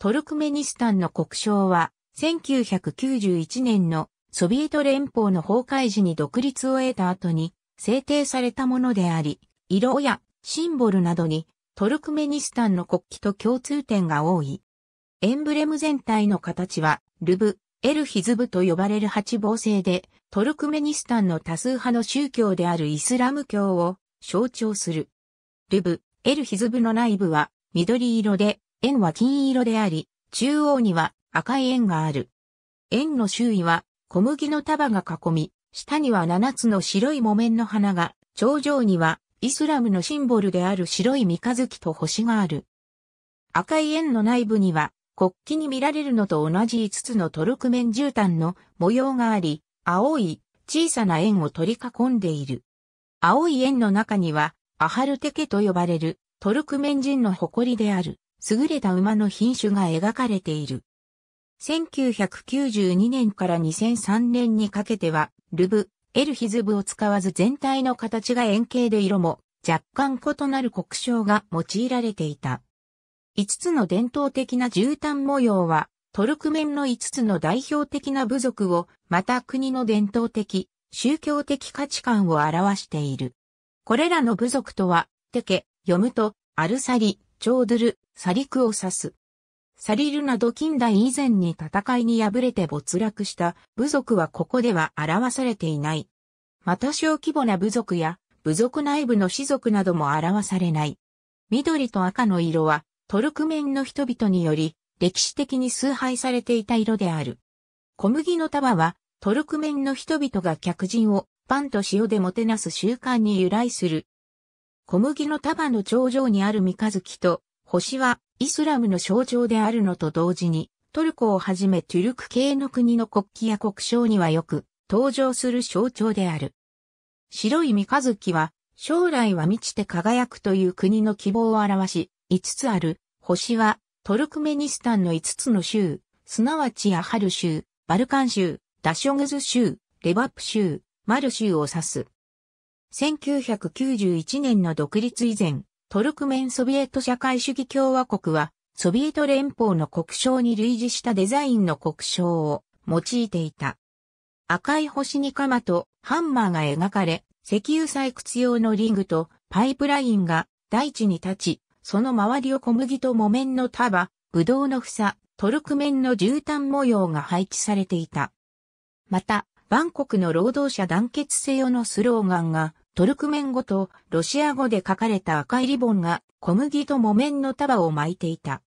トルクメニスタンの国章は、1991年のソビエト連邦の崩壊時に独立を得た後に制定されたものであり、色やシンボルなどにトルクメニスタンの国旗と共通点が多い。エンブレム全体の形は、ルブ、エルヒズブと呼ばれる八芒星で、トルクメニスタンの多数派の宗教であるイスラム教を象徴する。ルブ、エルヒズブの内部は緑色で、円は金色であり、中央には赤い円がある。円の周囲は小麦の束が囲み、下には7つの白い木綿の花が、頂上にはイスラムのシンボルである白い三日月と星がある。赤い円の内部には、国旗に見られるのと同じ5つのトルクメン絨毯の模様があり、青い小さな円を取り囲んでいる。青い円の中には、アハルテケと呼ばれるトルクメン人の誇りである。優れた馬の品種が描かれている。1992年から2003年にかけては、ルブ、エルヒズブを使わず全体の形が円形で色も若干異なる国章が用いられていた。5つの伝統的な絨毯模様は、トルクメンの5つの代表的な部族を、また国の伝統的、宗教的価値観を表している。これらの部族とは、テケ、ヨムと、アルサリ、チョードル、サリクを指す。サリルなど近代以前に戦いに敗れて没落した部族はここでは表されていない。また小規模な部族や部族内部の士族なども表されない。緑と赤の色はトルクメンの人々により歴史的に崇拝されていた色である。小麦の束はトルクメンの人々が客人をパンと塩でもてなす習慣に由来する小麦の束の頂上にある三日月と、星はイスラムの象徴であるのと同時に、トルコをはじめトゥルク系の国の国旗や国章にはよく登場する象徴である。白い三日月は、将来は満ちて輝くという国の希望を表し、5つある星は、トルクメニスタンの5つの州、すなわちアハル州、バルカン州、ダショグズ州、レバップ州、マル州を指す。1991年の独立以前、トルクメンソビエト社会主義共和国は、ソビエト連邦の国章に類似したデザインの国章を用いていた。赤い星に鎌とハンマーが描かれ、石油採掘用のリングとパイプラインが大地に立ち、その周りを小麦と木綿の束、ぶどうの房、トルクメンの絨毯模様が配置されていた。また、バンコクの労働者団結せよのスローガンが、トルクメン語とロシア語で書かれた赤いリボンが小麦と木綿の束を巻いていた。